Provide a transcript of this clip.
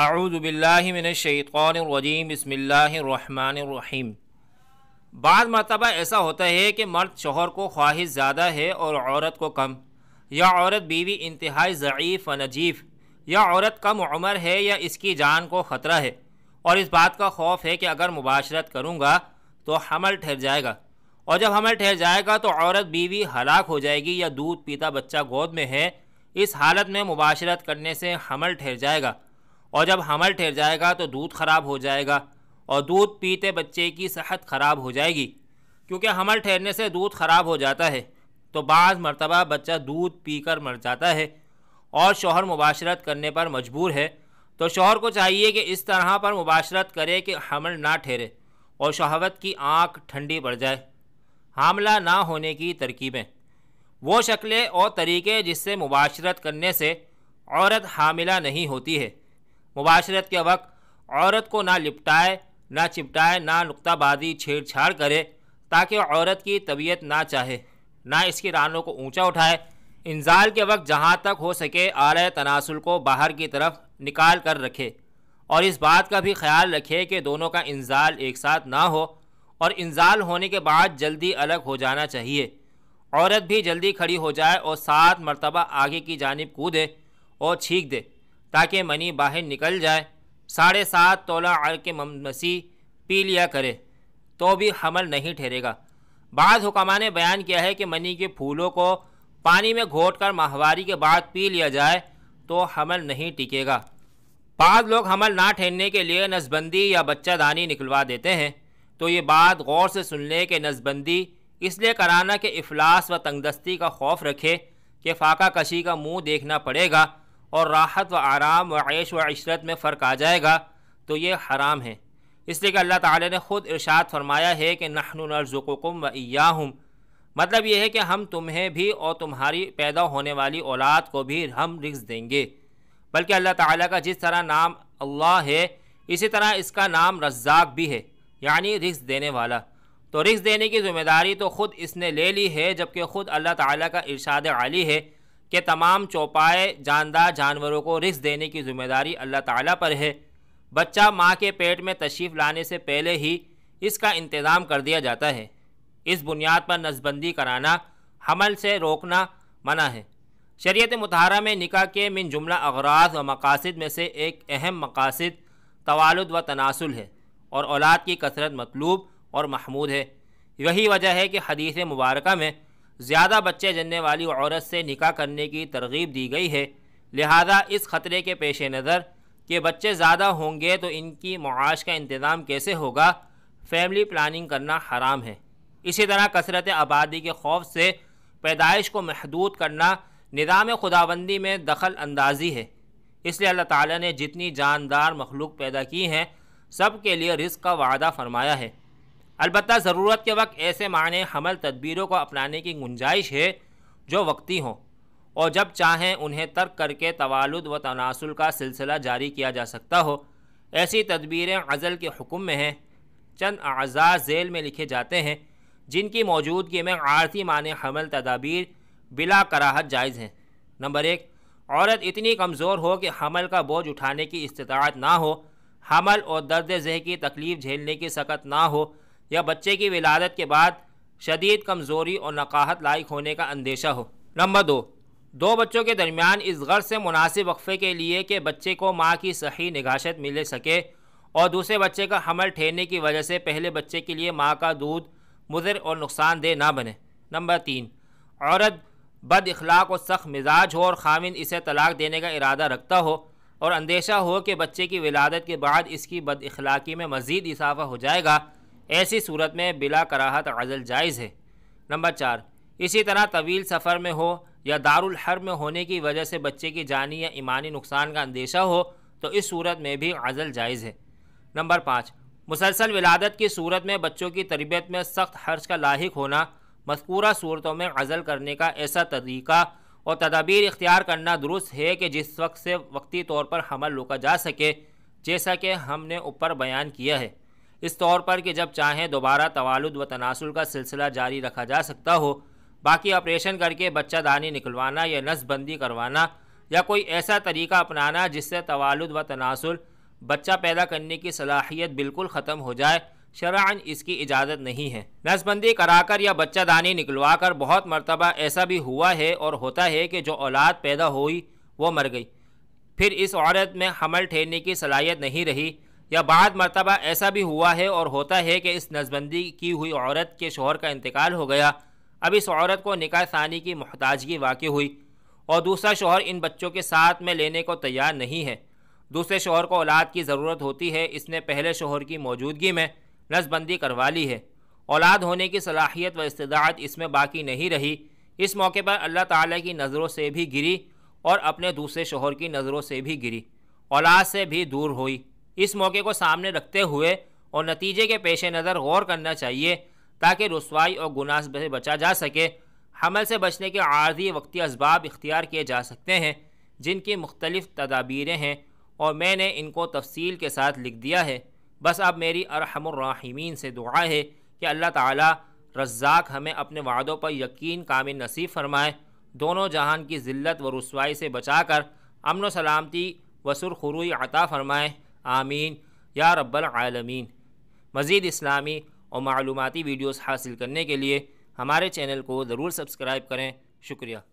आऊदबिल्लिमिनशैतरजीम बसमीम बाद मरतबा ऐसा होता है कि मर्द शोहर को ख्वाहिश ज़्यादा है और औरत को कम या औरत बीवी इंतहाई ज़ीफ़ व नजीफ़ या औरत कम उम्र है या इसकी जान को ख़तरा है और इस बात का खौफ है कि अगर मुबाशरत करूँगा तो हमल ठहर जाएगा और जब हमल ठहर जाएगा तो औरत बीवी हलाक हो जाएगी या दूध पीता बच्चा गोद में है इस हालत में मुबाशरत करने से हमल ठहर जाएगा और जब हमल ठहर जाएगा तो दूध ख़राब हो जाएगा और दूध पीते बच्चे की सेहत ख़राब हो जाएगी क्योंकि हमल ठहरने से दूध ख़राब हो जाता है तो बाज़ मरतबा बच्चा दूध पी कर मर जाता है और शोहर मुबाशरत करने पर मजबूर है तो शोहर को चाहिए कि इस तरह पर मुबाशरत करे कि हमल ना ठहरे और शहावत की आँख ठंडी पड़ जाए हामला ना होने की तरकीबें वो शक्लें और तरीके जिससे मुबाशरत करने से औरत हामिला नहीं होती है मुबाशरत के वक्त औरत को ना लिपटाए ना चिपटाए ना नुकताबाजी छेड़छाड़ करे ताकि औरत की तबीयत ना चाहे ना इसकी रानों को ऊंचा उठाए इंजाल के वक्त जहाँ तक हो सके आल तनासुल को बाहर की तरफ निकाल कर रखे और इस बात का भी ख्याल रखे कि दोनों का इंजाल एक साथ ना हो और इंजाल होने के बाद जल्दी अलग हो जाना चाहिए औरत भी जल्दी खड़ी हो जाए और सात मरतबा आगे की जानब कूदे और छींक दे ताकि मनी बाहर निकल जाए साढ़े सात तोला के मसी पी लिया करे तो भी हमल नहीं ठहरेगा बाद हुकमा ने बयान किया है कि मनी के फूलों को पानी में घोट कर माहवारी के बाद पी लिया जाए तो हमल नहीं टिकेगा बाद लोग हमल ना ठहरने के लिए नसबंदी या बच्चादानी निकलवा देते हैं तो ये बात गौर से सुन लें कि नसबंदी इसलिए कराना कि अफलास व तंगदस्ती का खौफ रखे कि फाका कशी का मुंह देखना पड़ेगा और राहत व आराम व ऐश व इशरत में फ़र्क आ जाएगा तो ये हराम है इसलिए कि अल्लाह ताला ने ख़ुद इरशाद फरमाया है कि नहनुनरजुकुम व ईयाहम मतलब यह है कि हम तुम्हें भी और तुम्हारी पैदा होने वाली औलाद को भी हम रिक्स देंगे बल्कि अल्लाह ताला का जिस तरह नाम अल्लाह है इसी तरह इसका नाम रज्जाक भी है यानी रिक्स देने वाला तो रिक्स देने की ज़िम्मेदारी तो ख़ुद इसने ले ली है जबकि ख़ुद अल्लाह ताला का इरशाद आली है के तमाम चौपाए जानदार जानवरों को रिस्क देने की जिम्मेदारी अल्लाह ताला पर है बच्चा माँ के पेट में तशरीफ़ लाने से पहले ही इसका इंतज़ाम कर दिया जाता है इस बुनियाद पर नसबंदी कराना हमल से रोकना मना है शरीत मतहारा में निका के मिन जुमला अगराज व मकासद में से एक अहम मकासद तवालद व तनासुल है और औलाद की कसरत मतलूब और महमूद है यही वजह है कि हदीस मुबारक में ज़्यादा बच्चे जनने वाली औरत से निका करने की तरगीब दी गई है लिहाजा इस ख़तरे के पेश नज़र कि बच्चे ज़्यादा होंगे तो इनकी मुआश का इंतज़ाम कैसे होगा फैमिली प्लानिंग करना हराम है इसी तरह कसरत आबादी के खौफ से पैदाइश को महदूद करना निज़ाम खुदाबंदी में दखल अंदाजी है इसलिए अल्लाह ताला ने जितनी जानदार मखलूक पैदा की हैं सब के लिए रिस्क का वादा फरमाया है अलबत् ज़रूरत के वक्त ऐसे माने हमल तदबीरों को अपनाने की गुंजाइश है जो वक्ती हों और जब चाहें उन्हें तर्क करके तवालुद व तनासुल का सिलसिला जारी किया जा सकता हो ऐसी तदबीरें अज़ल के हुक्म में हैं चंद अज़ा झेल में लिखे जाते हैं जिनकी मौजूदगी में आरती मान हमल तदाबीर बिला कराहत जायज़ हैं नंबर एक औरत इतनी कमज़ोर हो कि हमल का बोझ उठाने की इस्तात ना हो हमल और दर्द जह की तकलीफ़ झेलने की सकत ना हो या बच्चे की विलादत के बाद शदीद कमज़ोरी और नकाहत लायक होने का अंदेशा हो नंबर दो दो बच्चों के दरमियान इस गर्ज से मुनासिब वक्फ़े के लिए कि बच्चे को माँ की सही निगाशत मिल सके और दूसरे बच्चे का हमल ठहरने की वजह से पहले बच्चे के लिए माँ का दूध मुजर और नुकसानदेह ना बने नंबर तीन औरत बद अखलाक और सख्त मिजाज हो और खामिन इसे तलाक देने का इरादा रखता हो और अंदेशा हो कि बच्चे की विलादत के बाद इसकी बद अखलाक़ी में मज़ीद इजाफा हो जाएगा ऐसी सूरत में बिला कराहत अज़ल जायज़ है नंबर चार इसी तरह तवील सफ़र में हो या दारुल हर में होने की वजह से बच्चे की जानी या ईमानी नुकसान का अंदेशा हो तो इस सूरत में भी अज़ल जायज़ है नंबर पाँच मुसलसल विलादत की सूरत में बच्चों की तरबियत में सख्त हर्ज का लाक होना मस्कूरा सूरतों में अज़ल करने का ऐसा तरीका और तदाबीर इख्तियार करना दुरुस्त है कि जिस वक्त से वक्ती तौर पर हमल रोका जा सके जैसा कि हमने ऊपर बयान किया है इस तौर पर कि जब चाहें दोबारा तवालुद व तनासुल का सिलसिला जारी रखा जा सकता हो बाकी ऑपरेशन करके बच्चा दानी निकलवाना या नसबंदी करवाना या कोई ऐसा तरीका अपनाना जिससे तवालुद व तनासुल बच्चा पैदा करने की सलाहियत बिल्कुल ख़त्म हो जाए शरान इसकी इजाज़त नहीं है नसबंदी कराकर या बच्चा दानी निकलवा कर बहुत मरतबा ऐसा भी हुआ है और होता है कि जो औलाद पैदा हुई वो मर गई फिर इस औरत में हमल ठेरने की सलाहियत नहीं रही या बाद मरतबा ऐसा भी हुआ है और होता है कि इस नसबंदी की हुई औरत के शोहर का इंतकाल हो गया अब इस औरत को निकाह सानी की मोहताजगी वाकई हुई और दूसरा शोहर इन बच्चों के साथ में लेने को तैयार नहीं है दूसरे शोहर को औलाद की ज़रूरत होती है इसने पहले शोहर की मौजूदगी में नसबंदी करवा ली है औलाद होने की सलाहियत व इस्तात इसमें बाकी नहीं रही इस मौके पर अल्लाह ताला की नज़रों से भी गिरी और अपने दूसरे शोहर की नज़रों से भी गिरी औलाद से भी दूर हुई इस मौके को सामने रखते हुए और नतीजे के पेश नज़र गौर करना चाहिए ताकि रसवाई और गुनाह से बचा जा सके हमल से बचने के आर्जी वक्ती इसबाब इख्तियार किए जा सकते हैं जिनकी मुख्तलिफ़ तदाबीरें हैं और मैंने इनको तफसील के साथ लिख दिया है बस अब मेरी अरहमर्राहिमीन से दुआ है कि अल्लाह ताला रज्जाक हमें अपने वादों पर यकीन कामिल नसीब फरमाए दोनों जहान की ज़िल्त व रसवाई से बचा कर अमन सलामती व सुरखुरुई अता फरमाए आमीन या रब्बल आलमीन मज़ीद इस्लामी और मालूमती वीडियोस हासिल करने के लिए हमारे चैनल को ज़रूर सब्सक्राइब करें शुक्रिया